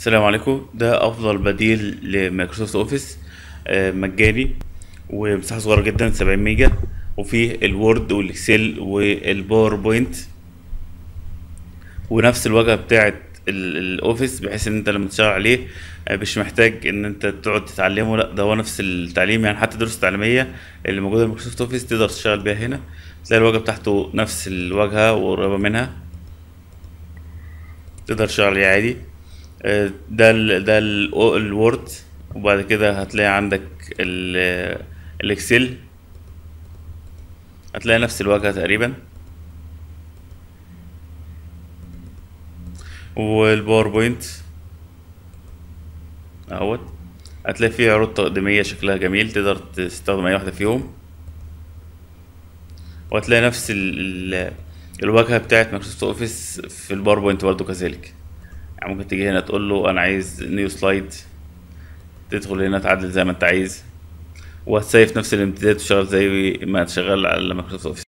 السلام عليكم ده افضل بديل لمايكروسوفت اوفيس آه، مجاني ومساحه صغيره جدا 70 ميجا وفيه الوورد والاكسل والباوربوينت ونفس الواجهه بتاعه الاوفيس بحيث ان انت لما تشتغل عليه آه، مش محتاج ان انت تقعد تتعلمه لا ده هو نفس التعليم يعني حتى الدروس التعليميه اللي موجوده في مايكروسوفت اوفيس تقدر تشتغل بيها هنا تلاقي الواجهه بتاعته نفس الواجهه وقريبه منها تقدر تشتغل عليه عادي ده ال ده الوورد وبعد كده هتلاقي عندك الاكسل هتلاقي نفس الواجهه تقريبا والباوربوينت اهوت هتلاقي فيه عروض تقديميه شكلها جميل تقدر تستخدم اي واحده فيهم وهتلاقي نفس ال الواجهه بتاعت مايكروسوفت اوفيس في الباوربوينت برضو كذلك يعني ممكن تيجي هنا تقول له انا عايز نيو سلايد تدخل هنا تعدل زي ما انت عايز وهتسيف نفس الامتداد تشغل زي ما شغال على مايكروسوفت اوفيس